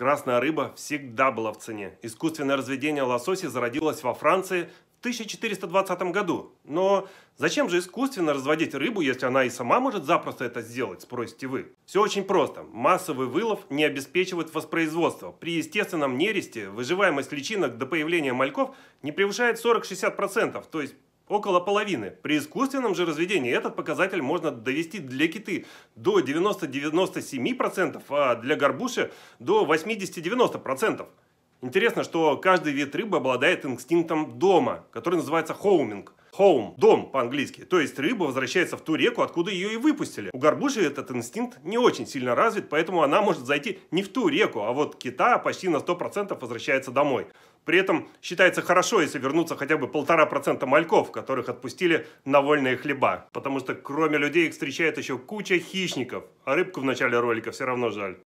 Красная рыба всегда была в цене. Искусственное разведение лосося зародилось во Франции в 1420 году. Но зачем же искусственно разводить рыбу, если она и сама может запросто это сделать, спросите вы? Все очень просто. Массовый вылов не обеспечивает воспроизводство. При естественном нересте выживаемость личинок до появления мальков не превышает 40-60%, то есть около половины. При искусственном же разведении этот показатель можно довести для киты до 90-97%, а для горбуши до 80-90%. Интересно, что каждый вид рыбы обладает инстинктом дома, который называется хоуминг. Home – дом по-английски. То есть рыба возвращается в ту реку, откуда ее и выпустили. У горбуши этот инстинкт не очень сильно развит, поэтому она может зайти не в ту реку, а вот кита почти на 100% возвращается домой. При этом считается хорошо, если вернуться хотя бы полтора процента мальков, которых отпустили на вольные хлеба. Потому что кроме людей их встречает еще куча хищников, а рыбку в начале ролика все равно жаль.